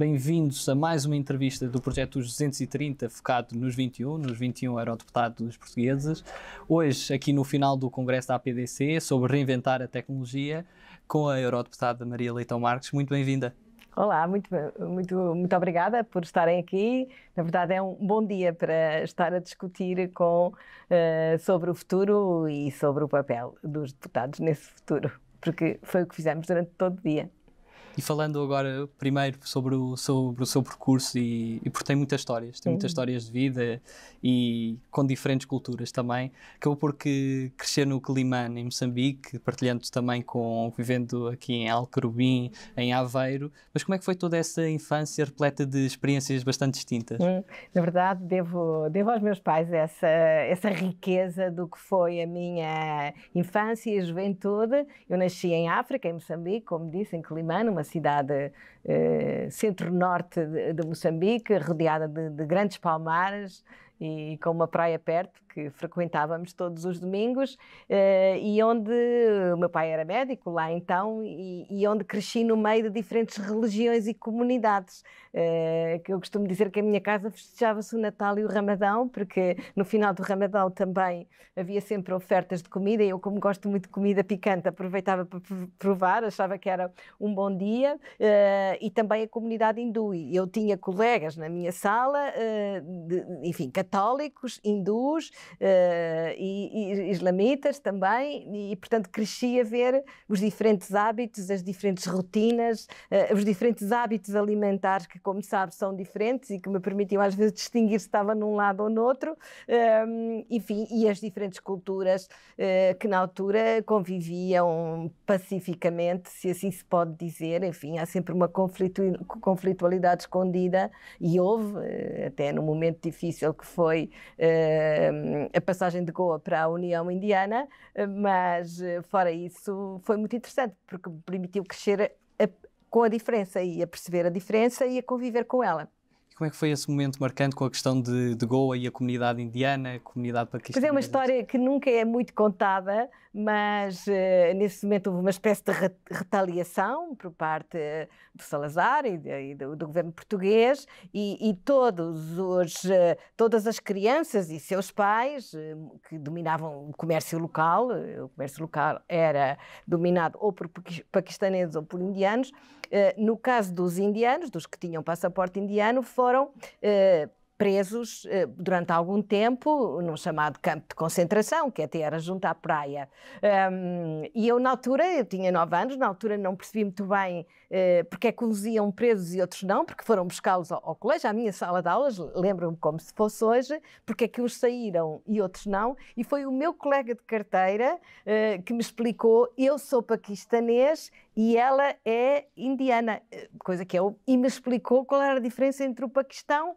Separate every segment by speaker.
Speaker 1: Bem-vindos a mais uma entrevista do Projeto dos 230, focado nos 21, nos 21 eurodeputados portugueses. Hoje, aqui no final do Congresso da APDC, sobre reinventar a tecnologia, com a eurodeputada Maria Leitão Marques. Muito bem-vinda.
Speaker 2: Olá, muito, muito, muito obrigada por estarem aqui. Na verdade, é um bom dia para estar a discutir com, uh, sobre o futuro e sobre o papel dos deputados nesse futuro, porque foi o que fizemos durante todo o dia.
Speaker 1: E falando agora primeiro sobre o, sobre o seu percurso, e, e porque tem muitas histórias, tem muitas histórias de vida e com diferentes culturas também, acabou porque crescer no Climane, em Moçambique, partilhando também com, vivendo aqui em Alcorubim, em Aveiro, mas como é que foi toda essa infância repleta de experiências bastante distintas? Hum,
Speaker 2: na verdade, devo, devo aos meus pais essa, essa riqueza do que foi a minha infância e juventude. Eu nasci em África, em Moçambique, como disse, em Climane, uma uma cidade eh, centro-norte de, de, Moçambique, rodeada de, de grandes palmares e com uma praia perto que frequentávamos todos os domingos eh, e onde o meu pai era médico lá então e, e, onde cresci no meio de diferentes religiões e comunidades. Eh, que eu costumo dizer que a minha casa festejava-se o Natal e o Ramadão, porque no final do Ramadão também havia sempre ofertas de comida e eu, como gosto muito de comida picante, aproveitava para provar, achava que era um bom dia eh, e também a comunidade hindu. Eu tinha colegas na minha sala, de, enfim, católicos, hindus uh, e, e, islamitas também, e, e, portanto cresci a ver os diferentes hábitos, as diferentes rotinas, uh, os diferentes hábitos alimentares que, como sabes, são diferentes e que me permitiam às vezes distinguir se estava num lado ou no outro, um, ehm, enfim, e as diferentes culturas uh, que na altura conviviam pacificamente, se assim se pode dizer, enfim, há sempre uma conflitu conflitualidade escondida e houve, até no momento difícil que foi uh, a passagem de Goa para a União Indiana, eh, mas eh, fora isso foi muito interessante porque me permitiu crescer a, com a diferença e a perceber a diferença e a conviver com ela.
Speaker 1: como é que foi esse momento marcante com a questão de, de Goa e a comunidade indiana, a comunidade paquistanesa? Pois é uma
Speaker 2: história que nunca é muito contada, mas uh, nesse momento houve uma espécie de retaliação por parte uh, do Salazar e, de, e do, do, governo português e, e todos os, uh, todas as crianças e seus pais que dominavam o comércio local, o comércio local era dominado ou por paquistaneses ou por indianos, no caso dos indianos, dos que tinham passaporte indiano, foram presos eh, durante algum tempo num chamado campo de concentração, que até era junto à praia. Um, e eu, na altura, eu tinha 9 anos, na altura não percebi muito bem uh, porque é que uns iam presos e outros não, porque foram buscá-los ao, ao, colégio, à minha sala de aulas, lembro-me como se fosse hoje, porque é que uns saíram e outros não. E foi o meu colega de carteira uh, que me explicou: eu sou paquistanês e ela é indiana, coisa que eu. E me explicou qual era a diferença entre o Paquistão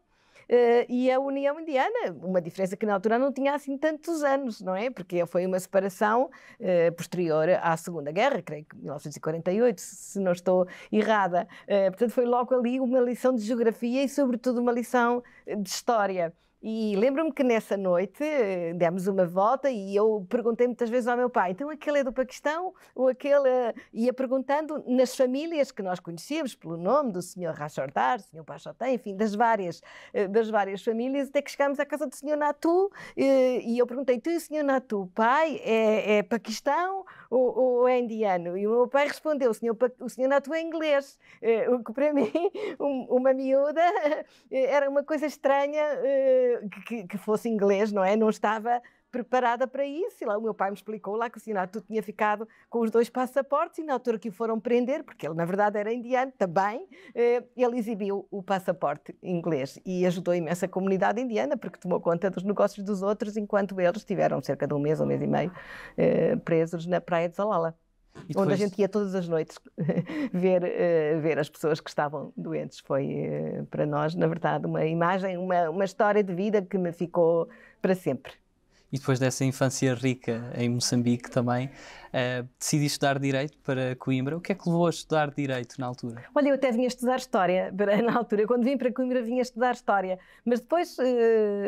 Speaker 2: eh, e a União Indiana, uma diferença que na altura não tinha assim tantos anos, não é? Porque foi uma separação eh, posterior à Segunda Guerra, creio que 1948, se não estou errada. Eh, portanto, foi logo ali uma lição de geografia e, sobretudo, uma lição de história. E lembro-me que nessa noite eh, demos uma volta e eu perguntei muitas vezes ao meu pai: então aquele é do Paquistão ou aquele. Eh? ia perguntando nas famílias que nós conhecíamos pelo nome do senhor Rachordar, senhor Pachotá, enfim, das várias, eh, das várias famílias, até que chegámos à casa do senhor Natu e eu perguntei: tu e o senhor Natu, pai, é, é Paquistão o, o é indiano. E o meu pai respondeu, o senhor, o senhor notou em é inglês, eh, o que para mim, uma miúda, eh, era uma coisa estranha eh, que, que fosse inglês, não é? Não estava preparada para isso. E lá o meu pai me explicou lá que assim, o Sinato tinha ficado com os dois passaportes e na altura que o foram prender, porque ele na verdade era indiano também, eh, ele exibiu o passaporte inglês e ajudou imensa comunidade indiana, porque tomou conta dos negócios dos outros enquanto eles estiveram cerca de um mês ou um mês e meio eh, presos na praia de Zalala. E onde a gente ia todas as noites ver, uh, ver as pessoas que estavam doentes. Foi uh, para nós, na verdade, uma imagem, uma, uma história de vida que me ficou para sempre
Speaker 1: e depois dessa infância rica em Moçambique também, uh, decidi estudar Direito para Coimbra. O que é que levou a estudar Direito na altura?
Speaker 2: Olha, eu até vinha estudar História na altura. Quando vim para Coimbra, vinha estudar História. Mas depois uh,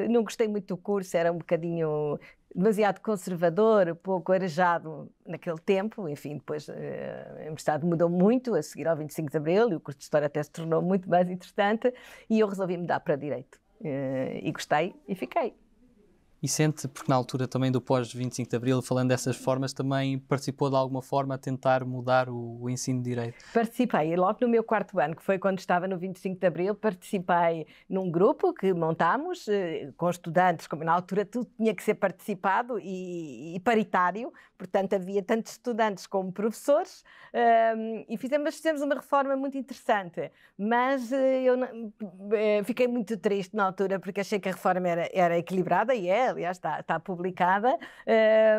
Speaker 2: não gostei muito do curso, era um bocadinho demasiado conservador, pouco arejado naquele tempo. Enfim, depois uh, a universidade mudou muito a seguir ao 25 de Abril e o curso de História até se tornou muito mais interessante. E eu resolvi mudar para Direito. Uh, e gostei e fiquei.
Speaker 1: E sente, porque na altura também do pós-25 de Abril, falando dessas formas, também participou de alguma forma a tentar mudar o, o ensino de Direito?
Speaker 2: Participei. Logo no meu quarto ano, que foi quando estava no 25 de Abril, participei num grupo que montámos eh, com estudantes, como na altura tudo tinha que ser participado e, e paritário, portanto havia tanto estudantes como professores, um, ehm, e fizemos, fizemos uma reforma muito interessante. Mas eh, eu eh, fiquei muito triste na altura porque achei que a reforma era, era equilibrada e é, aliás está, está publicada,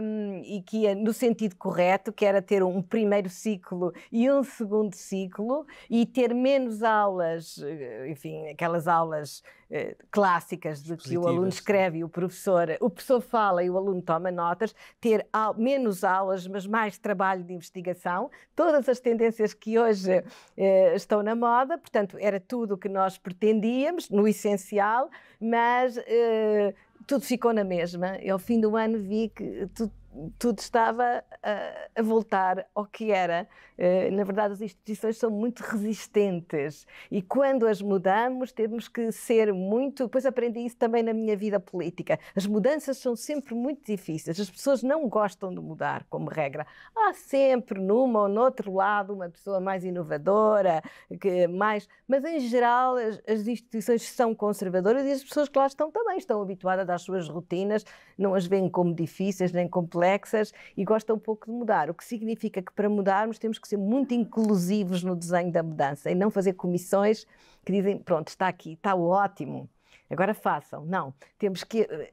Speaker 2: um, e que ia é no sentido correto, que era ter um primeiro ciclo e um segundo ciclo, e ter menos aulas, eh, enfim, aquelas aulas eh, clássicas de que o aluno escreve e o professor, o professor fala e o aluno toma notas, ter menos aulas, mas mais trabalho de investigação, todas as tendências que hoje eh, estão na moda, portanto, era tudo o que nós pretendíamos, no essencial, mas eh, tudo ficou na mesma. E ao fim do ano vi que tudo tudo estava a, a, voltar ao que era. Eh, na verdade, as instituições são muito resistentes e quando as mudamos, temos que ser muito. Depois aprendi isso também na minha vida política. As mudanças são sempre muito difíceis. As pessoas não gostam de mudar, como regra. Há sempre, numa ou noutro lado, uma pessoa mais inovadora, que mais. Mas, em geral, as, as instituições são conservadoras e as pessoas que lá estão também estão habituadas às suas rotinas, não as veem como difíceis nem complexas complexas e gostam um pouco de mudar, o que significa que para mudarmos temos que ser muito inclusivos no desenho da mudança e não fazer comissões que dizem, pronto, está aqui, está ótimo, agora façam. Não, temos que, eh,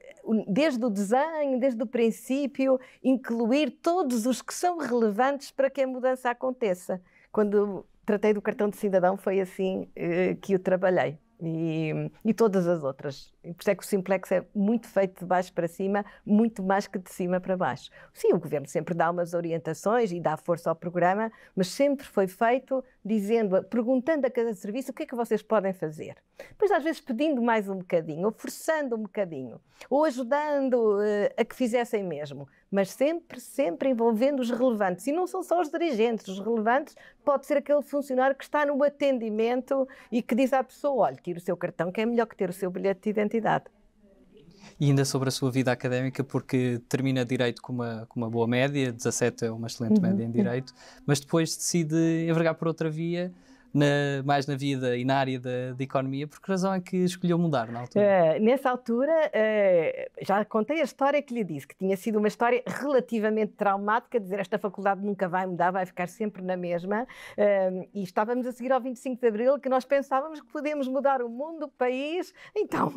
Speaker 2: desde o desenho, desde o princípio, incluir todos os que são relevantes para que a mudança aconteça. Quando tratei do cartão de cidadão, foi assim eh, que o trabalhei. E, e todas as outras por isso é que o simplex é muito feito de baixo para cima, muito mais que de cima para baixo. Sim, o governo sempre dá umas orientações e dá força ao programa, mas sempre foi feito dizendo, perguntando a cada serviço o que é que vocês podem fazer. Depois, às vezes, pedindo mais um bocadinho, ou forçando um bocadinho, ou ajudando uh, a que fizessem mesmo, mas sempre, sempre envolvendo os relevantes. E não são só os dirigentes, os relevantes pode ser aquele funcionário que está no atendimento e que diz à pessoa: olha, tira o seu cartão, que é melhor que ter o seu bilhete de identidade identidade.
Speaker 1: E ainda sobre a sua vida académica, porque termina Direito com uma, com uma boa média, 17 é uma excelente uhum. média em Direito, mas depois decide envergar por outra via na, mais na vida e na área da, da, economia, por que razão é que escolheu mudar na altura?
Speaker 2: É, nessa altura, eh, já contei a história que lhe disse, que tinha sido uma história relativamente traumática, dizer esta faculdade nunca vai mudar, vai ficar sempre na mesma. Ehm, e estávamos a seguir ao 25 de Abril, que nós pensávamos que podíamos mudar o mundo, o país, então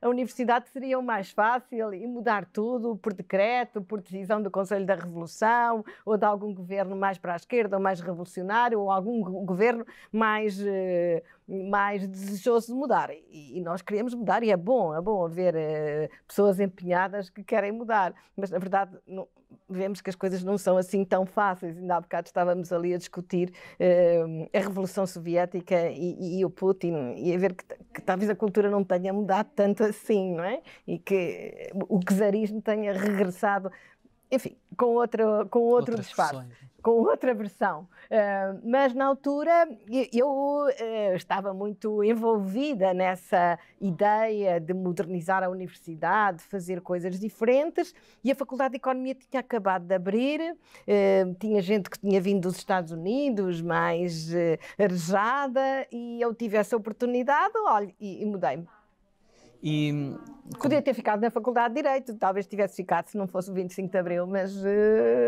Speaker 2: a, a universidade seria o mais fácil e mudar tudo por decreto, por decisão do Conselho da Revolução, ou de algum governo mais para a esquerda, ou mais revolucionário, ou algum governo mais, eh, mais desejoso de mudar. E, nós queremos mudar e é bom, é bom haver eh, pessoas empenhadas que querem mudar. Mas, na verdade, não, vemos que as coisas não são assim tão fáceis. Ainda há bocado estávamos ali a discutir eh, a Revolução Soviética e, e, o Putin, e a ver que, que, talvez a cultura não tenha mudado tanto assim, não é? E que o czarismo tenha regressado enfim, com outro, com outro disfarce, versões. com outra versão. Uh, mas na altura eu eh, estava muito envolvida nessa ideia de modernizar a universidade, fazer coisas diferentes, e a Faculdade de Economia tinha acabado de abrir, uh, tinha gente que tinha vindo dos Estados Unidos, mais arejada, e eu tive essa oportunidade, olha, e, e mudei-me. E, Podia como... ter ficado na Faculdade de Direito, talvez tivesse ficado se não fosse o 25 de Abril, mas uh,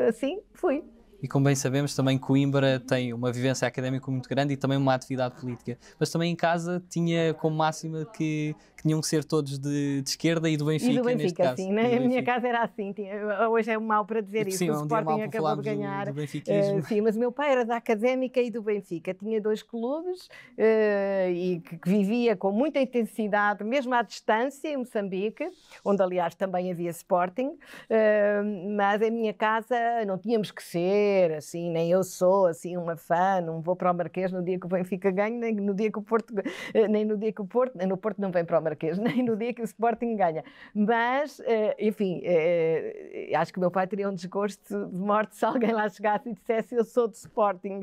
Speaker 2: assim fui
Speaker 1: e como bem sabemos também Coimbra tem uma vivência académica muito grande e também uma atividade política. Mas também em casa tinha como máxima que, que tinham que ser todos de, de, esquerda e do Benfica, e do Benfica, né? A minha
Speaker 2: casa era assim, tinha, hoje é mal para dizer isso, sim, o é um Sporting acabou de ganhar. Do, do eh, uh, sim, mas o meu pai era da Académica e do Benfica, tinha dois clubes uh, e que, que vivia com muita intensidade, mesmo à distância, em Moçambique, onde aliás também havia Sporting, uh, mas em minha casa não tínhamos que ser assim, nem eu sou assim uma fã, não vou para o Marquês no dia que o Benfica ganha, nem no dia que o Porto, eh, nem no dia que o Porto, no Porto não vem para o Marquês, nem no dia que o Sporting ganha. Mas, eh, enfim, eh, acho que o meu pai teria um desgosto de morte se alguém lá chegasse e dissesse eu sou de Sporting.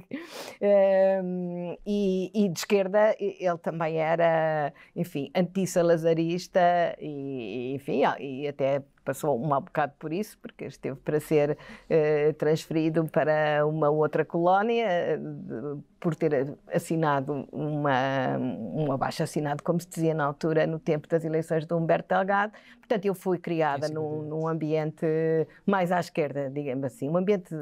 Speaker 2: Ehm, e, e de esquerda ele também era, enfim, anti-salazarista e, enfim, e até passou um bocado por isso, porque esteve para ser eh, transferido para uma outra colónia de, eh, por ter assinado uma, um abaixo assinado, como se dizia na altura, no tempo das eleições do Humberto Delgado. Portanto, eu fui criada é num, num, ambiente mais à esquerda, digamos assim, um ambiente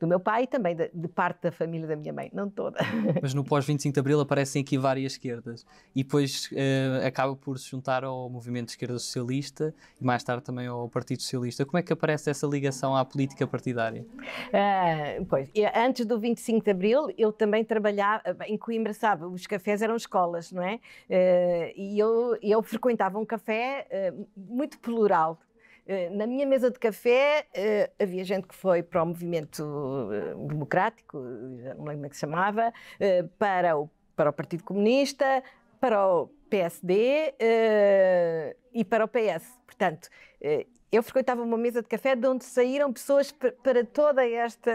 Speaker 2: do meu pai e também de, de parte da família da minha mãe, não toda.
Speaker 1: Mas no pós-25 de Abril aparecem aqui várias esquerdas e depois eh, acaba por se juntar ao movimento de esquerda socialista e mais tarde também ao ao Partido Socialista. Como é que aparece essa ligação à política partidária?
Speaker 2: Ah, pois, antes do 25 de Abril, eu também trabalhava em Coimbra, sabe? Os cafés eram escolas, não é? Ah, e eu, eu frequentava um café ah, muito plural, na minha mesa de café havia gente que foi para o movimento democrático, não lembro como é que se chamava, para o, para o Partido Comunista, para o PSD e para o PS. Portanto, eu frequentava uma mesa de café de onde saíram pessoas para toda esta,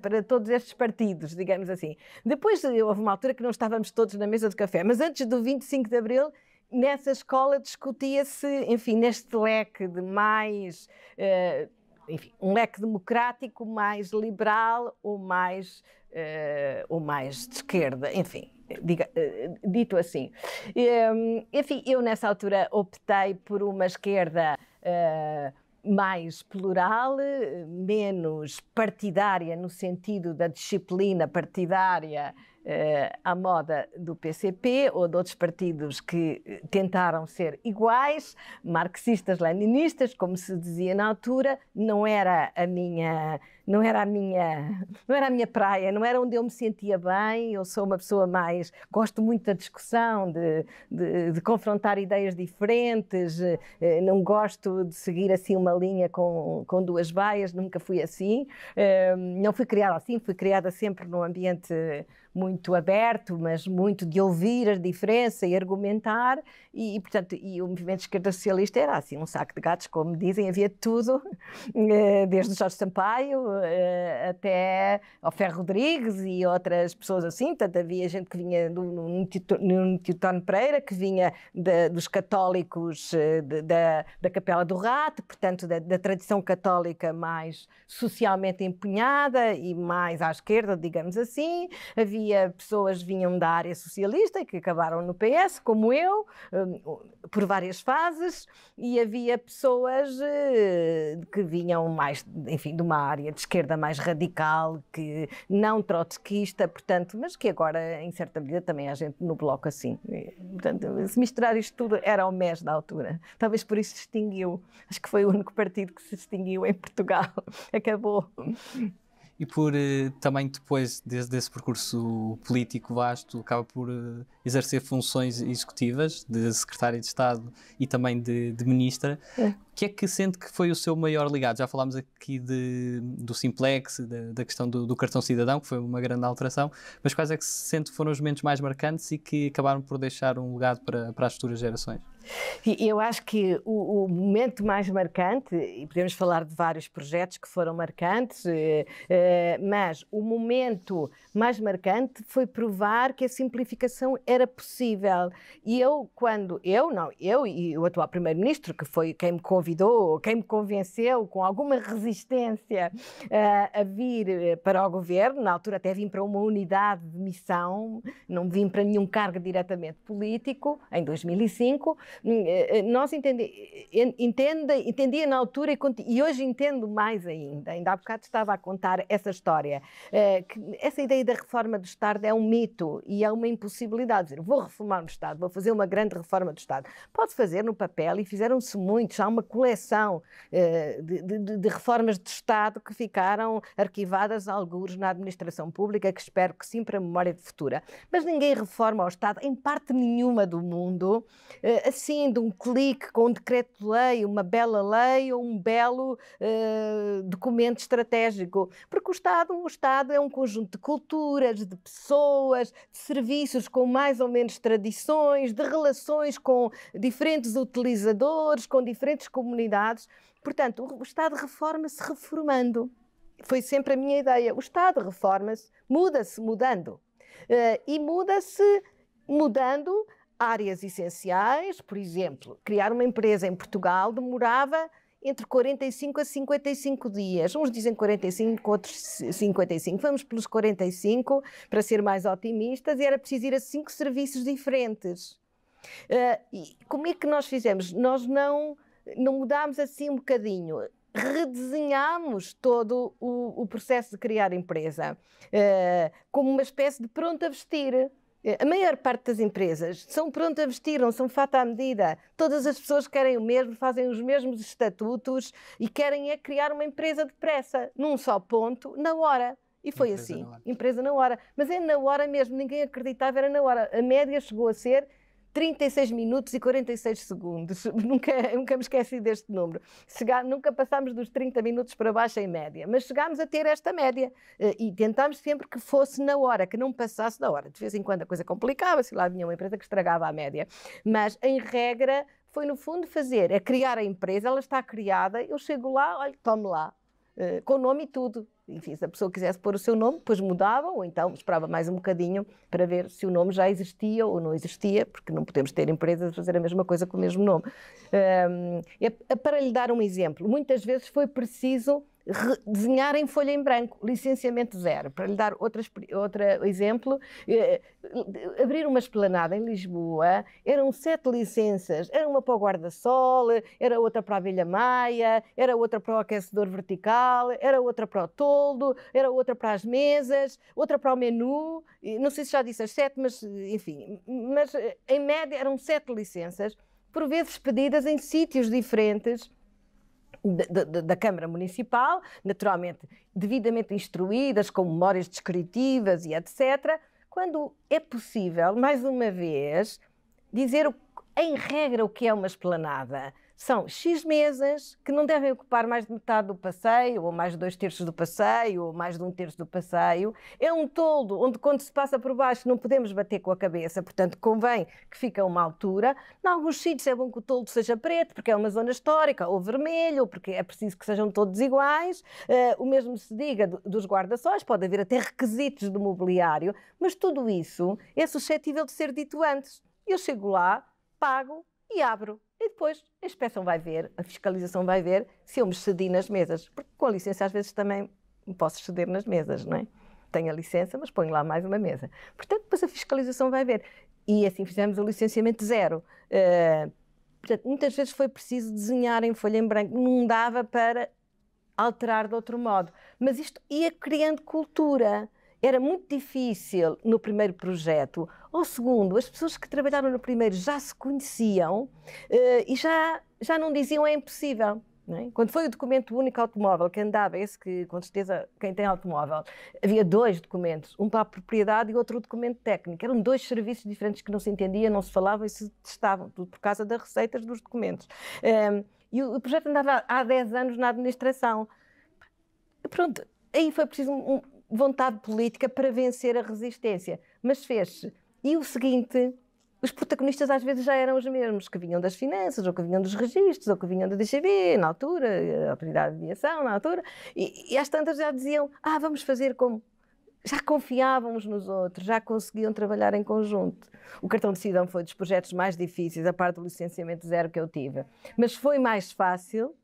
Speaker 2: para todos estes partidos, digamos assim. Depois eh, houve uma altura que não estávamos todos na mesa de café, mas antes do 25 de abril nessa escola discutia-se, enfim, neste leque de mais uh, enfim, um leque democrático mais liberal ou mais, uh, ou mais de esquerda, enfim, diga, dito assim. Um, ehm, enfim, eu nessa altura optei por uma esquerda eh, mais plural, eh, menos partidária no sentido da disciplina partidária uh, à moda do PCP ou de outros partidos que tentaram ser iguais, marxistas, leninistas, como se dizia na altura, não era a minha não era a minha, não era a minha praia, não era onde eu me sentia bem. Eu sou uma pessoa mais gosto muito da discussão, de, de, de confrontar ideias diferentes. Eh, não gosto de seguir assim uma linha com, com duas baias. Nunca fui assim. Ehm, não fui criada assim. Fui criada sempre num ambiente muito aberto, mas muito de ouvir a diferença e argumentar. E, e, portanto, e o movimento esquerda socialista era assim um saco de gatos, como dizem. Havia tudo, eh, desde Jorge Sampaio eh, até ao Ferro Rodrigues e outras pessoas assim. Portanto, havia gente que vinha do Nuntiotano Pereira, que vinha de, dos católicos eh, de, da, da Capela do Rato, portanto, da, da tradição católica mais socialmente empenhada e mais à esquerda, digamos assim. Havia pessoas que vinham da área socialista e que acabaram no PS, como eu, hum, por várias fases, e havia pessoas eh, que vinham mais, enfim, de uma área de esquerda mais radical, que não trotskista, portanto, mas que agora, em certa medida, também há gente no bloco assim. E, portanto, se misturar isto tudo, era o MES da altura. Talvez por isso se extinguiu. Acho que foi o único partido que se extinguiu em Portugal. Acabou.
Speaker 1: E por eh, também depois, desse percurso político vasto, acaba por eh, exercer funções executivas de secretária de Estado e também de, de ministra. É que é que sente que foi o seu maior ligado? Já falámos aqui de, do Simplex, de, da, questão do, do, cartão cidadão, que foi uma grande alteração, mas quais é que se sente que foram os momentos mais marcantes e que acabaram por deixar um legado para, para as futuras gerações? Eu acho que
Speaker 2: o, o, momento mais marcante, e podemos falar de vários projetos que foram marcantes, eh, eh, mas o momento mais marcante foi provar que a simplificação era possível. E eu, quando eu, não, eu e o atual Primeiro-Ministro, que foi quem me convidou, convidou, quem me convenceu com alguma resistência uh, a vir eh, para o governo. Na altura até vim para uma unidade de missão, não vim para nenhum cargo diretamente político, em 2005. Hum, eh, nós entendi, entende, entendia na altura e, e, hoje entendo mais ainda. Ainda há bocado estava a contar essa história. Uh, que essa ideia da reforma do Estado é um mito e é uma impossibilidade. Dizer, vou reformar o Estado, vou fazer uma grande reforma do Estado. Pode fazer no papel e fizeram-se muitos. Há uma coleção eh, de, de, de, reformas de Estado que ficaram arquivadas, alguns, na administração pública, que espero que sim para a memória futura. Mas ninguém reforma o Estado, em parte nenhuma do mundo, eh, assim, de um clique com um decreto-lei, uma bela lei ou um belo uh, documento estratégico. Porque o Estado, o Estado é um conjunto de culturas, de pessoas, de serviços com mais ou menos tradições, de relações com diferentes utilizadores, com diferentes comunidades comunidades. Portanto, o Estado reforma-se reformando. Foi sempre a minha ideia. O Estado reforma-se, muda-se mudando. Eh, e muda-se mudando áreas essenciais, por exemplo, criar uma empresa em Portugal demorava entre 45 a 55 dias. Uns dizem 45, outros 55. Vamos pelos 45, para ser mais otimistas, e era preciso ir a cinco serviços diferentes. Uh, e como é que nós fizemos? Nós não não mudámos assim um bocadinho redesenhámos todo o, o, processo de criar empresa uh, como uma espécie de pronto a vestir. Eh, a maior parte das empresas são pronto a vestir, não são fato à medida. Todas as pessoas querem o mesmo, fazem os mesmos estatutos e querem é criar uma empresa depressa, num só ponto, na hora. E foi empresa assim, na empresa na hora. Mas é na hora mesmo, ninguém acreditava, era na hora. A média chegou a ser 36 minutos e 46 segundos. Nunca, nunca me esqueci deste número. nunca passámos dos 30 minutos para baixo em média, mas chegámos a ter esta média eh, e tentámos sempre que fosse na hora, que não passasse da hora. De vez em quando a coisa complicava-se, lá vinha uma empresa que estragava a média. Mas, em regra, foi no fundo fazer, é criar a empresa, ela está criada, eu chego lá, olha, tome lá, eh, com com nome e tudo. Enfim, se a pessoa quisesse pôr o seu nome, depois mudava, ou então esperava mais um bocadinho para ver se o nome já existia ou não existia, porque não podemos ter empresas a fazer a mesma coisa com o mesmo nome. para lhe dar um exemplo, muitas vezes foi preciso desenhar em folha em branco, licenciamento zero. Para lhe dar outro, outro exemplo, eh, abrir uma esplanada em Lisboa, eram sete licenças, era uma para o guarda-sol, era outra para a vila maia, era outra para o aquecedor vertical, era outra para o toldo, era outra para as mesas, outra para o menu, não sei se já disse as sete, mas enfim, mas eh, em média eram sete licenças, por vezes pedidas em sítios diferentes, da, Câmara Municipal, naturalmente devidamente instruídas, com memórias descritivas e etc., quando é possível, mais uma vez, dizer em regra o que é uma esplanada são X mesas que não devem ocupar mais de metade do passeio, ou mais de dois terços do passeio, ou mais de um terço do passeio. É um toldo onde, quando se passa por baixo, não podemos bater com a cabeça, portanto, convém que fique a uma altura. Em alguns sítios é bom que o toldo seja preto, porque é uma zona histórica, ou vermelho, porque é preciso que sejam todos iguais. Uh, o mesmo se diga dos guarda-sóis, pode haver até requisitos do mobiliário, mas tudo isso é suscetível de ser dito antes. Eu chego lá, pago e abro e depois a inspeção vai ver, a fiscalização vai ver se eu me cedi nas mesas, porque com a licença às vezes também me posso ceder nas mesas, não é? Tenho a licença, mas ponho lá mais uma mesa. Portanto, depois a fiscalização vai ver. E assim fizemos o licenciamento zero. Uh, portanto, muitas vezes foi preciso desenhar em folha em branco, não dava para alterar de outro modo. Mas isto ia criando cultura era muito difícil no primeiro projeto. Ou segundo, as pessoas que trabalharam no primeiro já se conheciam uh, e já, já não diziam é impossível. É? Quando foi o documento único automóvel que andava, esse que com certeza quem tem automóvel, havia dois documentos, um para a propriedade e outro documento técnico. Eram dois serviços diferentes que não se entendia, não se falava e se testavam, tudo por causa das receitas dos documentos. Um, ehm, e o, o projeto andava há 10 anos na administração. Pronto, aí foi preciso um, vontade política para vencer a resistência. Mas fez-se. E o seguinte, os protagonistas às vezes já eram os mesmos, que vinham das finanças, ou que vinham dos registros, ou que vinham da DGB, na altura, a Autoridade de Aviação, na altura, e, e às tantas já diziam, ah, vamos fazer como... Já confiávamos nos outros, já conseguiam trabalhar em conjunto. O cartão de cidadão foi dos projetos mais difíceis, a parte do licenciamento zero que eu tive. Mas foi mais fácil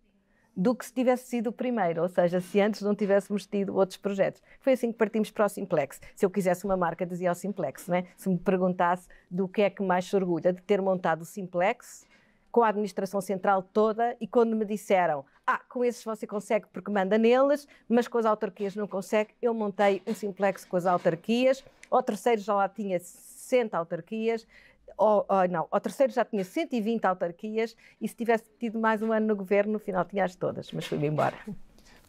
Speaker 2: do que se tivesse sido o primeiro, ou seja, se antes não tivéssemos tido outros projetos. Foi assim que partimos para o Simplex. Se eu quisesse uma marca, dizia o Simplex, né? se me perguntasse do que é que mais se orgulha, de ter montado o Simplex com a administração central toda e quando me disseram ah, com esses você consegue porque manda neles, mas com as autarquias não consegue, eu montei um Simplex com as autarquias, o terceiro já lá tinha 60 autarquias, ou, não, ao terceiro já tinha 120 autarquias e se tivesse tido mais um ano no governo, no final tinha-as todas, mas fui-me embora.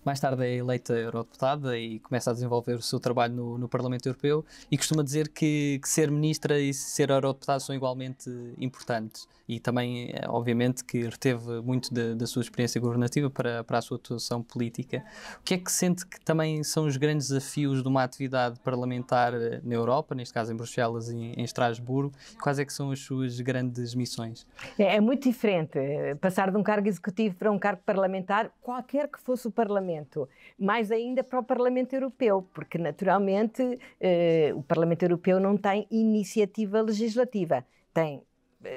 Speaker 1: Mais tarde é eleita eurodeputada e começa a desenvolver o seu trabalho no, no Parlamento Europeu e costuma dizer que, que, ser ministra e ser eurodeputado são igualmente importantes e também, eh, obviamente, que reteve muito da, da sua experiência governativa para, para a sua atuação política. O que é que sente que também são os grandes desafios de uma atividade parlamentar eh, na Europa, neste caso em Bruxelas e em Estrasburgo? Quais é que são as suas grandes missões?
Speaker 2: É, é muito diferente eh, passar de um cargo executivo para um cargo parlamentar, qualquer que fosse o Parlamento, mais ainda para o Parlamento Europeu, porque naturalmente eh, o Parlamento Europeu não tem iniciativa legislativa, tem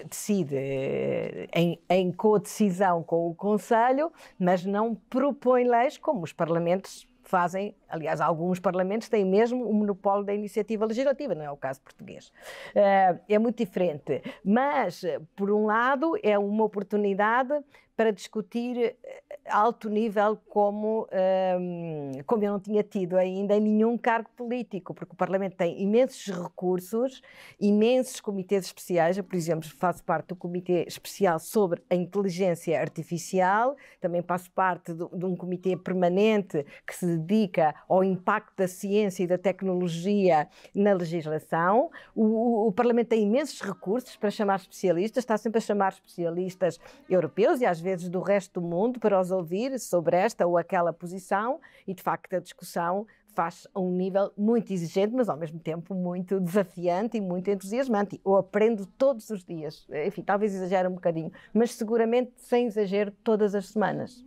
Speaker 2: decide eh, em, em co-decisão com o Conselho, mas não propõe leis como os parlamentos fazem, aliás, alguns parlamentos têm mesmo o monopólio da iniciativa legislativa, não é o caso português. Eh, é muito diferente, mas, eh, por um lado, é uma oportunidade para discutir eh, alto nível como, um, ehm, como eu não tinha tido ainda em nenhum cargo político, porque o Parlamento tem imensos recursos, imensos comitês especiais. Eu, por exemplo, faço parte do Comitê Especial sobre a Inteligência Artificial, também faço parte de, de um comitê permanente que se dedica ao impacto da ciência e da tecnologia na legislação. O, o, o Parlamento tem imensos recursos para chamar especialistas, está sempre a chamar especialistas europeus e às vezes vezes do resto do mundo para os ouvir sobre esta ou aquela posição e de facto a discussão faz a um nível muito exigente, mas ao mesmo tempo muito desafiante e muito entusiasmante. Eu aprendo todos os dias, enfim, talvez exagere um bocadinho, mas seguramente sem exagero todas as semanas.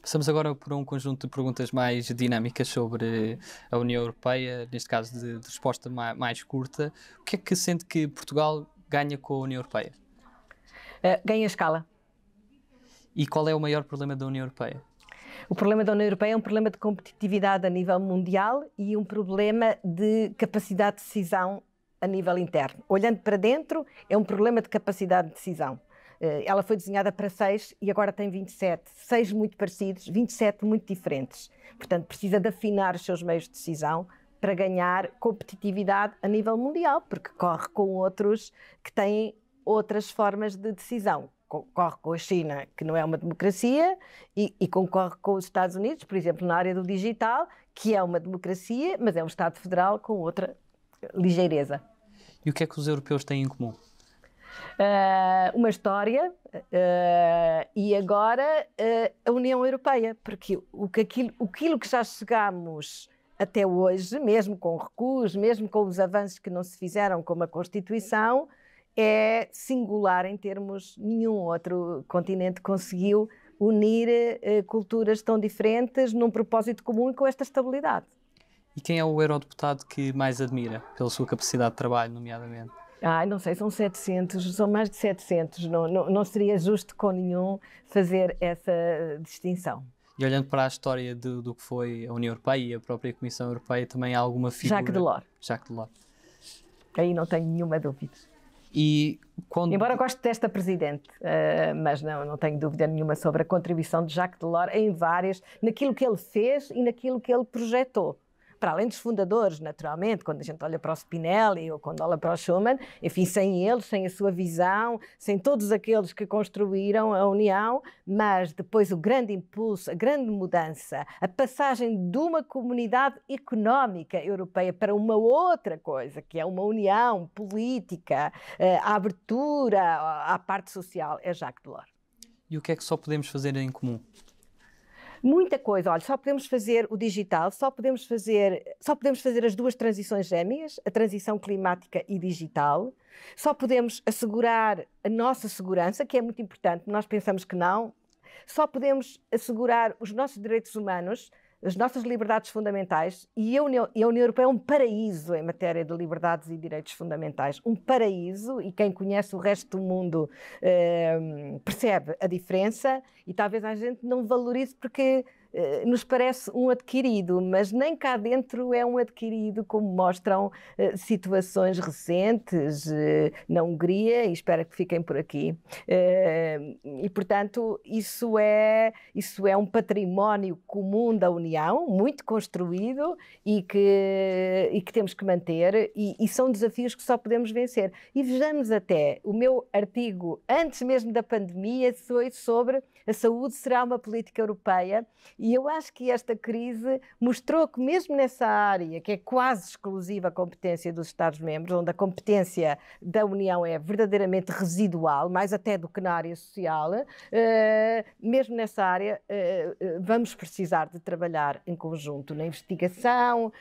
Speaker 1: Passamos agora por um conjunto de perguntas mais dinâmicas sobre a União Europeia, neste caso de, de resposta mais, mais, curta. O que é que sente que Portugal ganha com a União Europeia?
Speaker 2: Uh, ganha escala.
Speaker 1: E qual é o maior problema da União Europeia?
Speaker 2: O problema da União Europeia é um problema de competitividade a nível mundial e um problema de capacidade de decisão a nível interno. Olhando para dentro, é um problema de capacidade de decisão. Eh, ela foi desenhada para seis e agora tem 27. Seis muito parecidos, 27 muito diferentes. Portanto, precisa de afinar os seus meios de decisão para ganhar competitividade a nível mundial, porque corre com outros que têm outras formas de decisão concorre com a China, que não é uma democracia, e, e concorre com os Estados Unidos, por exemplo, na área do digital, que é uma democracia, mas é um Estado federal com outra ligeireza.
Speaker 1: E o que é que os europeus têm em comum?
Speaker 2: Uh, uma história uh, e agora uh, a União Europeia, porque o que aquilo, aquilo que já chegámos até hoje, mesmo com recursos, mesmo com os avanços que não se fizeram, como a Constituição, é singular em termos nenhum outro continente conseguiu unir eh, culturas tão diferentes num propósito comum e com esta estabilidade.
Speaker 1: E quem é o eurodeputado que mais admira, pela sua capacidade de trabalho, nomeadamente?
Speaker 2: Ai, não sei, são 700, são mais de 700. Não, não, não seria justo com nenhum fazer essa distinção.
Speaker 1: E olhando para a história do, do que foi a União Europeia e a própria Comissão Europeia, também há alguma figura... Jacques Delors. Jacques Delors.
Speaker 2: Aí não tenho nenhuma dúvida. E quando... Embora goste desta presidente, uh, mas não, não tenho dúvida nenhuma sobre a contribuição de Jacques Delors em várias, naquilo que ele fez e naquilo que ele projetou para além dos fundadores, naturalmente, quando a gente olha para o Spinelli ou quando olha para o Schumann, enfim, sem eles, sem a sua visão, sem todos aqueles que construíram a União, mas depois o grande impulso, a grande mudança, a passagem de uma comunidade económica europeia para uma outra coisa, que é uma união política, a eh, abertura à parte social, é Jacques Delors.
Speaker 1: E o que é que só podemos fazer em comum?
Speaker 2: muita coisa. Olha, só podemos fazer o digital, só podemos fazer, só podemos fazer as duas transições gêmeas, a transição climática e digital. Só podemos assegurar a nossa segurança, que é muito importante. Nós pensamos que não. Só podemos assegurar os nossos direitos humanos, as nossas liberdades fundamentais, e a União, e a União Europeia é um paraíso em matéria de liberdades e direitos fundamentais, um paraíso, e quem conhece o resto do mundo eh, percebe a diferença, e talvez a gente não valorize porque eh, nos parece um adquirido, mas nem cá dentro é um adquirido, como mostram eh, situações recentes eh, na Hungria, e espero que fiquem por aqui. E, portanto, isso é, isso é um património comum da União, muito construído e que, e que temos que manter, e, e são desafios que só podemos vencer. E vejamos até, o meu artigo, antes mesmo da pandemia, foi sobre a saúde será uma política europeia e eu acho que esta crise mostrou que, mesmo nessa área, que é quase exclusiva a competência dos Estados-membros, onde a competência da União é verdadeiramente residual, mais até do que na área social, eh, mesmo nessa área, eh, eh, vamos precisar de trabalhar em conjunto na investigação,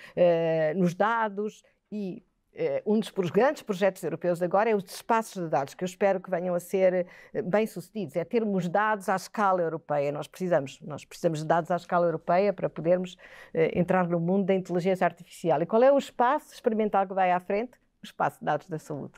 Speaker 2: nos dados e eh, um dos grandes projetos europeus agora é os espaços de dados, que eu espero que venham a ser eh, bem-sucedidos, é termos dados à escala europeia. Nós precisamos, nós precisamos de dados à escala europeia para podermos eh, entrar no mundo da inteligência artificial. E qual é o espaço experimental que vai à frente? O espaço de dados da saúde.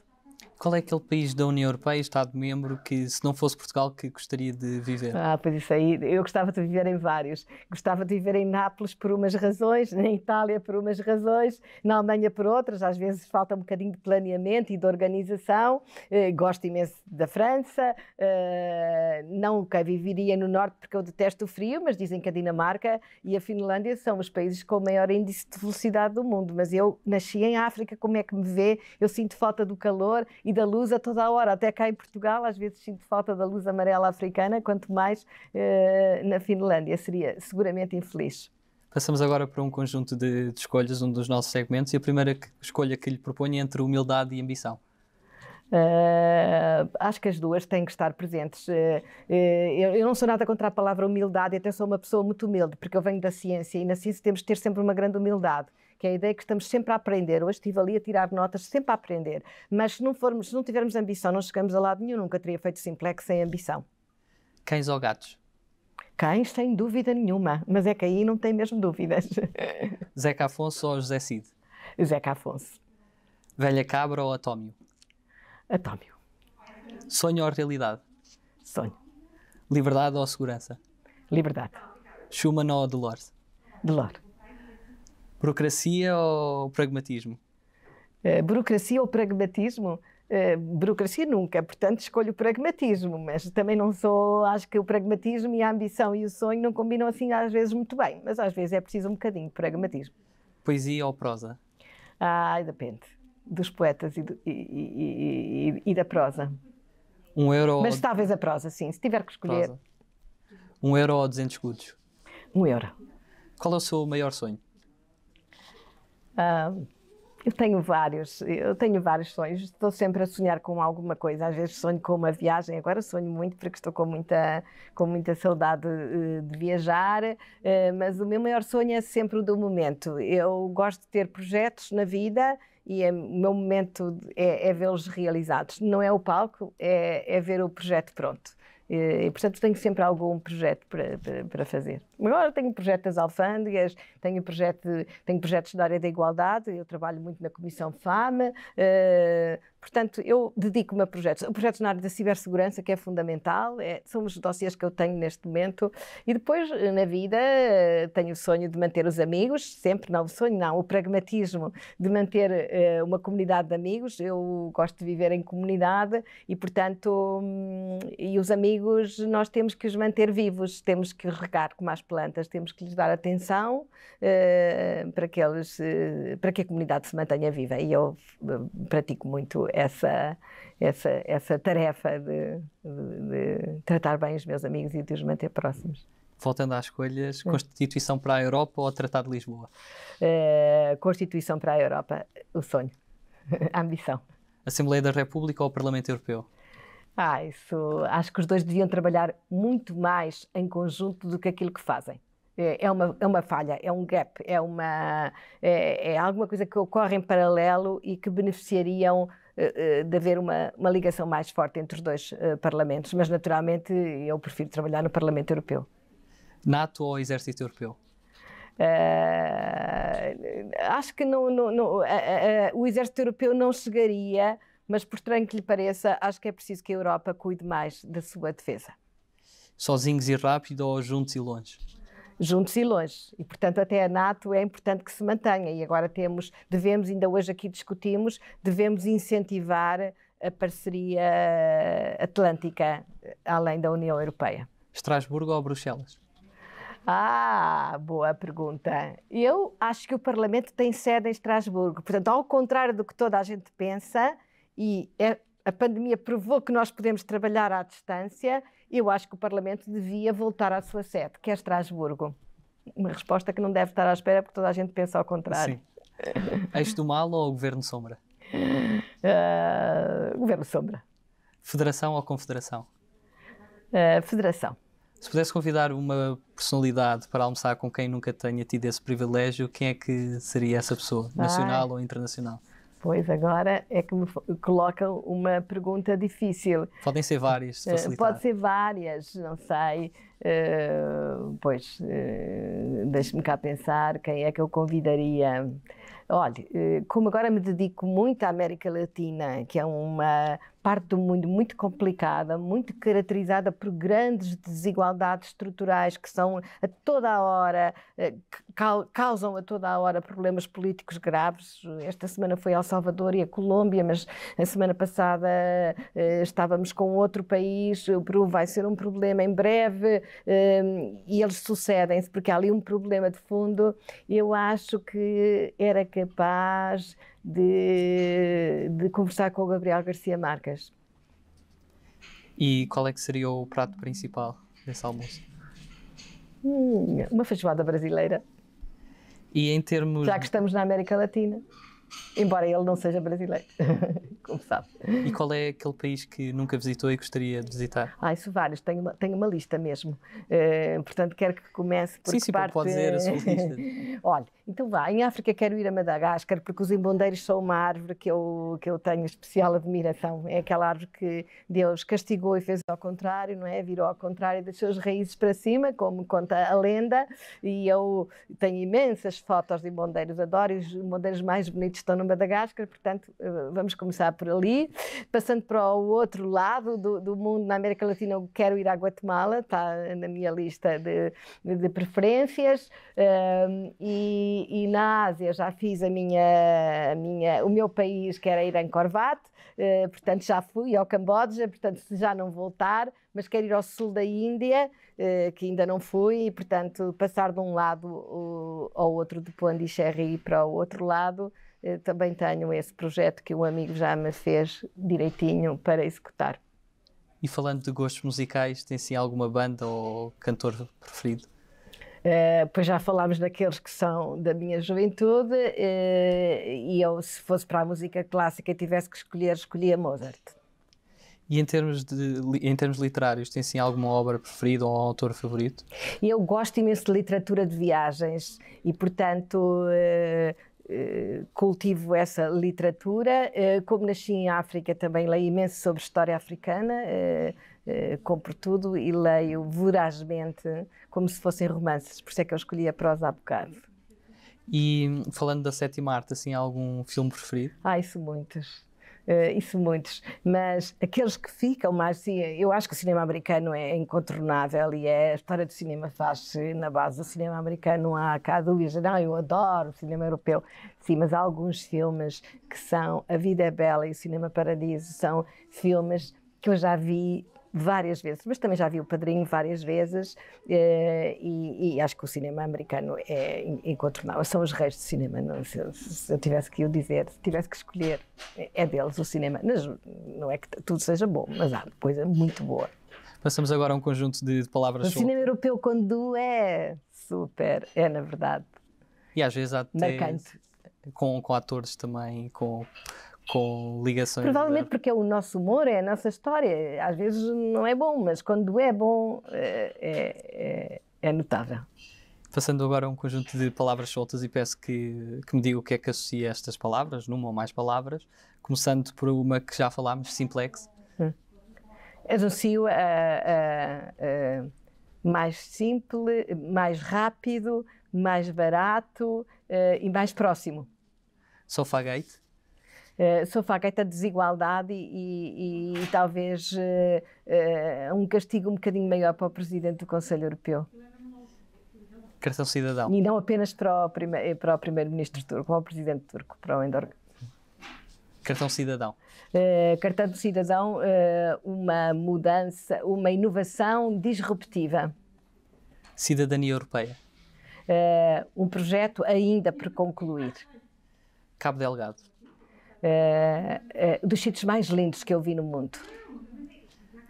Speaker 1: Qual é aquele país da União Europeia, Estado-membro, que se não fosse Portugal, que gostaria de viver? Ah,
Speaker 2: pois isso aí, eu gostava de viver em vários. Gostava de viver em Nápoles por umas razões, na Itália por umas razões, na Alemanha por outras. Às vezes falta um bocadinho de planeamento e de organização. Eh, gosto imenso da França. Eh, nunca viveria no Norte porque eu detesto o frio, mas dizem que a Dinamarca e a Finlândia são os países com o maior índice de velocidade do mundo. Mas eu nasci em África, como é que me vê? Eu sinto falta do calor e da luz a toda a hora. Até cá em Portugal, às vezes sinto falta da luz amarela africana, quanto mais eh, na Finlândia. Seria seguramente infeliz.
Speaker 1: Passamos agora para um conjunto de, de, escolhas, um dos nossos segmentos, e a primeira escolha que lhe proponho é entre humildade e ambição.
Speaker 2: Uh, acho que as duas têm que estar presentes. Uh, uh, eu, eu, não sou nada contra a palavra humildade, até sou uma pessoa muito humilde, porque eu venho da ciência e na ciência temos de ter sempre uma grande humildade que é a ideia que estamos sempre a aprender. Hoje estive ali a tirar notas, sempre a aprender. Mas se não, formos, se não tivermos ambição, não chegamos a lado nenhum. Nunca teria feito simplex sem ambição.
Speaker 1: Cães ou gatos?
Speaker 2: Cães, sem dúvida nenhuma. Mas é que aí não tem mesmo dúvidas.
Speaker 1: Zeca Afonso ou José Cid? Zeca Afonso. Velha cabra ou atómio? Atómio. Sonho ou realidade? Sonho. Liberdade ou segurança? Liberdade. Schumann ou Delors? Delors burocracia ou pragmatismo?
Speaker 2: Eh, burocracia ou pragmatismo? Eh, burocracia nunca, portanto escolho o pragmatismo, mas também não sou, acho que o pragmatismo e a ambição e o sonho não combinam assim às vezes muito bem, mas às vezes é preciso um bocadinho de pragmatismo.
Speaker 1: Poesia ou prosa?
Speaker 2: Ah, depende, dos poetas e, do, e, e, e da prosa.
Speaker 1: Um euro... Mas
Speaker 2: talvez a prosa, sim, se tiver que escolher. Prosa.
Speaker 1: Um euro ou 200 escudos? Um euro. Qual é o seu maior sonho?
Speaker 2: Uh, eu tenho vários, eu tenho vários sonhos. Estou sempre a sonhar com alguma coisa. Às vezes sonho com uma viagem. Agora sonho muito porque estou com muita, com muita saudade eh, de viajar. Eh, mas o meu maior sonho é sempre o do momento. Eu gosto de ter projetos na vida e é, o meu momento é, é vê-los realizados. Não é o palco, é, é ver o projeto pronto. E, portanto, tenho sempre algum projeto para, para, para, fazer. Agora tenho projetos projeto das alfândegas, tenho, projeto, tenho projetos da área da igualdade, eu trabalho muito na Comissão FAME, eh, Portanto, eu dedico-me a projetos. A projetos na área da cibersegurança, que é fundamental, é, são os dossiês que eu tenho neste momento. E depois, eh, na vida, eh, tenho o sonho de manter os amigos, sempre, não o sonho, não, o pragmatismo de manter uh, uma comunidade de amigos. Eu gosto de viver em comunidade e, portanto, hum, e os amigos nós temos que os manter vivos, temos que regar como as plantas, temos que lhes dar atenção uh, para, que eles, uh, para que a comunidade se mantenha viva. E eu pratico muito essa, essa, essa tarefa de, de, de tratar bem os meus amigos e de os manter próximos
Speaker 1: voltando às escolhas, Constituição para a Europa ou Tratado de Lisboa?
Speaker 2: Uh, Constituição para a Europa, o sonho, a ambição.
Speaker 1: Assembleia da República ou Parlamento Europeu?
Speaker 2: Ah, isso acho que os dois deviam trabalhar muito mais em conjunto do que aquilo que fazem. É, é uma, é uma falha, é um gap, é, uma, é, é alguma coisa que ocorre em paralelo e que beneficiariam eh, de haver uma, uma ligação mais forte entre os dois eh, parlamentos, mas naturalmente eu prefiro trabalhar no Parlamento Europeu.
Speaker 1: NATO ou Exército Europeu?
Speaker 2: Uh, acho que não, não, não, uh, uh, o exército europeu não chegaria, mas por estranho que lhe pareça, acho que é preciso que a Europa cuide mais da sua defesa.
Speaker 1: Sozinhos e rápido ou juntos e longe?
Speaker 2: juntos e longe. E, portanto, até a NATO é importante que se mantenha. E agora temos, devemos, ainda hoje aqui discutimos, devemos incentivar a parceria atlântica eh, além da União Europeia.
Speaker 1: Estrasburgo ou Bruxelas?
Speaker 2: Ah, boa pergunta. Eu acho que o Parlamento tem sede em Estrasburgo. Portanto, ao contrário do que toda a gente pensa, e é, a pandemia provou que nós podemos trabalhar à distância, eu acho que o Parlamento devia voltar à sua sede, que é Estrasburgo. Uma resposta que não deve estar à espera, porque toda a gente pensa ao contrário.
Speaker 1: Sim. Eis do mal ou o Governo Sombra? Uh, governo Sombra. Federação ou Confederação?
Speaker 2: Uh, federação.
Speaker 1: Se pudesse convidar uma personalidade para almoçar com quem nunca tenha tido esse privilégio, quem é que seria essa pessoa? Nacional Ai. ou internacional?
Speaker 2: Pois agora é que me colocam uma pergunta difícil.
Speaker 1: Podem ser várias. Se eh, facilitar.
Speaker 2: Pode ser várias, não sei. Uh, pois, uh, deixe-me cá pensar quem é que eu convidaria. Olha, uh, como agora me dedico muito à América Latina, que é uma parte do mundo muito complicada, muito caracterizada por grandes desigualdades estruturais que são a toda a hora, eh, causam a toda a hora problemas políticos graves. Esta semana foi El Salvador e a Colômbia, mas a semana passada eh, estávamos com outro país. O Peru vai ser um problema em breve ehm, e eles sucedem-se porque há ali um problema de fundo. Eu acho que era capaz de, de conversar com o Gabriel Garcia Marques.
Speaker 1: E qual é que seria o prato principal desse almoço?
Speaker 2: Hum, uma feijoada brasileira.
Speaker 1: E em termos. Já
Speaker 2: que estamos na América Latina. Embora ele não seja brasileiro,
Speaker 1: como sabe. E qual é aquele país que nunca visitou e gostaria de visitar?
Speaker 2: Ah, isso vários, tenho uma, tenho uma lista mesmo. Uh, portanto, quero que comece por Sim, sim, parte... pode dizer a sua lista. Olha, então vá, em África quero ir a Madagascar, porque os embondeiros são uma árvore que eu, que eu tenho especial admiração. É aquela árvore que Deus castigou e fez ao contrário, não é? Virou ao contrário das suas raízes para cima, como conta a lenda. E eu tenho imensas fotos de embondeiros, adoro os embondeiros mais bonitos estão no Madagascar, portanto, eh, vamos começar por ali. Passando para o outro lado do, do mundo, na América Latina, eu quero ir à Guatemala, está na minha lista de, de preferências. Um, eh, e, e, na Ásia já fiz a minha, a minha, o meu país, que era ir em Corvat, uh, portanto, já fui ao Camboja, portanto, se já não voltar, mas quero ir ao sul da Índia, que ainda não fui, e portanto, passar de um lado ao outro, de Pondicherry para o outro lado, eh, também tenho esse projeto que um amigo já me fez direitinho para executar.
Speaker 1: E falando de gostos musicais, tem sim alguma banda ou cantor preferido?
Speaker 2: Uh, pois já falámos daqueles que são da minha juventude uh, e eu, se fosse para a música clássica e tivesse que escolher, escolhia Mozart.
Speaker 1: E em termos, de, em termos literários, tem sim alguma obra preferida ou um autor favorito?
Speaker 2: Eu gosto imenso de literatura de viagens e, portanto, eh, cultivo essa literatura. Eh, como nasci em África, também leio imenso sobre história africana, eh, compro tudo e leio vorazmente, como se fossem romances, por isso é que eu escolhi a prosa há bocado.
Speaker 1: E hum, falando da sétima arte, assim, algum filme preferido?
Speaker 2: Ah, isso muitos. Eh, isso muitos, mas aqueles que ficam mais, sim, eu acho que o cinema americano é incontornável e é, a história do cinema faz-se na base do cinema americano, há cá dúvidas, não, eu adoro o cinema europeu, sim, mas há alguns filmes que são A Vida é Bela e O Cinema Paradiso, são filmes que eu já vi várias vezes, mas também já vi o Padrinho várias vezes eh, e, e acho que o cinema americano é incontornável. São os reis do cinema, não, se, eu, se eu tivesse que o dizer, se tivesse que escolher, é, é deles o cinema. Mas não é que tudo seja bom, mas há coisa muito boa.
Speaker 1: Passamos agora a um conjunto de, palavras. O sobre... cinema
Speaker 2: europeu, quando é super, é na verdade.
Speaker 1: E às vezes há até... Marcante. Com, com atores também, com, com ligações. Provavelmente
Speaker 2: porque porque é o nosso humor é a nossa história. Às vezes não é bom, mas quando é bom é, é, é, é notável.
Speaker 1: Passando agora a um conjunto de palavras soltas e peço que, que me diga o que é que associa estas palavras, numa ou mais palavras, começando por uma que já falámos, simplex. Hum.
Speaker 2: Associo a, a, a mais simples, mais rápido, mais barato uh, e mais próximo.
Speaker 1: Sofagate?
Speaker 2: Eh, sou fagueta de desigualdade e, e, e talvez uh, um castigo um bocadinho maior para o Presidente do Conselho Europeu.
Speaker 1: Cartão cidadão. E
Speaker 2: não apenas para o, prime para o Primeiro-Ministro turco, para o Presidente turco, para o Endor.
Speaker 1: Cartão cidadão.
Speaker 2: Uh, cartão de cidadão, uh, uma mudança, uma inovação disruptiva.
Speaker 1: Cidadania Europeia.
Speaker 2: Uh, um projeto ainda por concluir.
Speaker 1: Cabo Delgado.
Speaker 2: Eh, eh, dos sítios mais lindos que eu vi no mundo.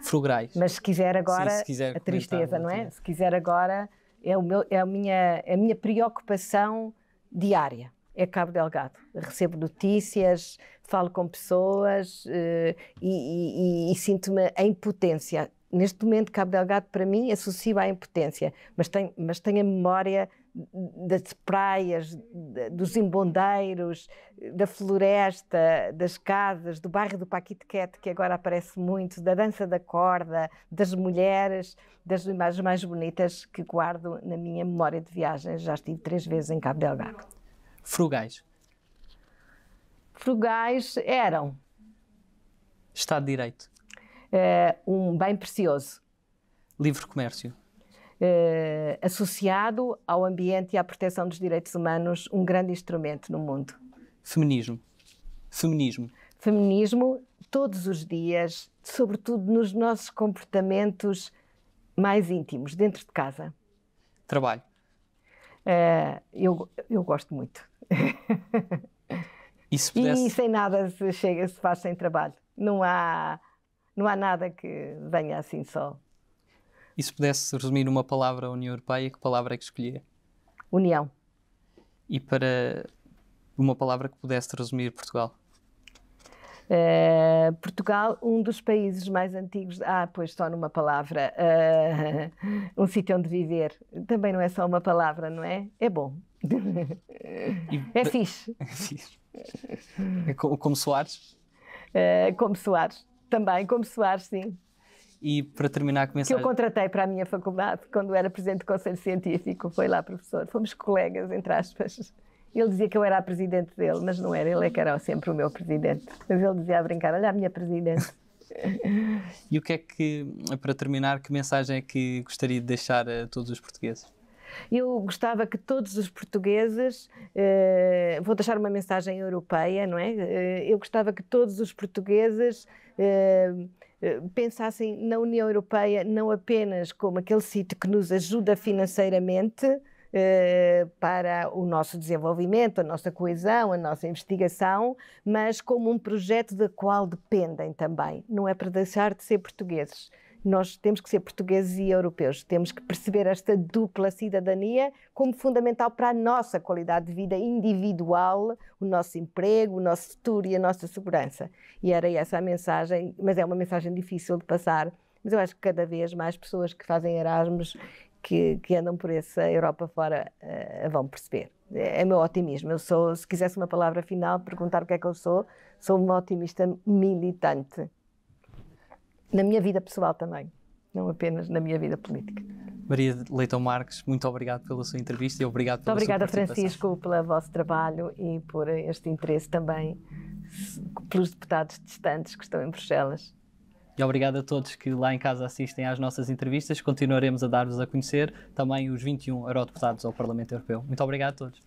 Speaker 1: Frugrais. Mas se
Speaker 2: quiser agora, Sim, se quiser a tristeza, não é? Se quiser agora, é, o meu, é a, minha, é a minha preocupação diária é Cabo Delgado. Recebo notícias, falo com pessoas uh, e, e, e sinto-me em potência. Neste momento, Cabo Delgado, para mim, associa é à impotência, mas tenho, mas tenho a memória das praias, dos embondeiros, da floresta, das casas, do bairro do Paquitequete, que agora aparece muito, da dança da corda, das mulheres, das imagens mais bonitas que guardo na minha memória de viagens. Já estive três vezes em Cabo Delgado. Frugais. Frugais eram.
Speaker 1: Estado de Direito.
Speaker 2: Eh, um bem precioso.
Speaker 1: Livre comércio
Speaker 2: eh, associado ao ambiente e à proteção dos direitos humanos, um grande instrumento no mundo.
Speaker 1: Feminismo. Feminismo.
Speaker 2: Feminismo todos os dias, sobretudo nos nossos comportamentos mais íntimos, dentro de casa. Trabalho. Eh, eu, eu gosto muito.
Speaker 1: E, se pudesse... e sem
Speaker 2: nada se, chega, se faz sem trabalho. Não há, não há nada que venha assim só.
Speaker 1: E se pudesse resumir numa palavra a União Europeia, que palavra é que escolhia? União. E para uma palavra que pudesse resumir Portugal?
Speaker 2: Uh, Portugal, um dos países mais antigos. Ah, pois só numa palavra. Uh, um sítio onde viver. Também não é só uma palavra, não é? É bom. E, é fixe. É
Speaker 1: fixe. É como, como Soares?
Speaker 2: Uh, como Soares. Também, como Soares, sim.
Speaker 1: E para terminar, começar. Que eu contratei
Speaker 2: para a minha faculdade, quando era presidente do Conselho Científico, foi lá professor. Fomos colegas, entre aspas. Ele dizia que eu era a presidente dele, mas não era, ele é que era sempre o meu presidente. Mas ele dizia a brincar: olha a minha presidente.
Speaker 1: e o que é que, para terminar, que mensagem é que gostaria de deixar a todos os portugueses?
Speaker 2: Eu gostava que todos os portugueses, eh, vou deixar uma mensagem europeia, não é? Eh, eu gostava que todos os portugueses. Eh, eh, pensassem na União Europeia não apenas como aquele sítio que nos ajuda financeiramente eh, para o nosso desenvolvimento, a nossa coesão, a nossa investigação, mas como um projeto do qual dependem também. Não é para deixar de ser portugueses, nós temos que ser portugueses e europeus, temos que perceber esta dupla cidadania como fundamental para a nossa qualidade de vida individual, o nosso emprego, o nosso futuro e a nossa segurança. E era essa a mensagem, mas é uma mensagem difícil de passar. Mas eu acho que cada vez mais pessoas que fazem Erasmus, que, que andam por essa Europa fora, uh, vão perceber. É, é, o meu otimismo. Eu sou, se quisesse uma palavra final, perguntar o que é que eu sou, sou uma otimista militante na minha vida pessoal também, não apenas na minha vida política.
Speaker 1: Maria Leitão Marques, muito obrigado pela sua entrevista e obrigado pela muito obrigada, sua participação.
Speaker 2: Francisco, pelo vosso trabalho e por este interesse também pelos deputados distantes que estão em
Speaker 1: Bruxelas. E obrigado a todos que lá em casa assistem às nossas entrevistas. Continuaremos a dar-vos a conhecer também os 21 eurodeputados ao Parlamento Europeu. Muito obrigado a todos.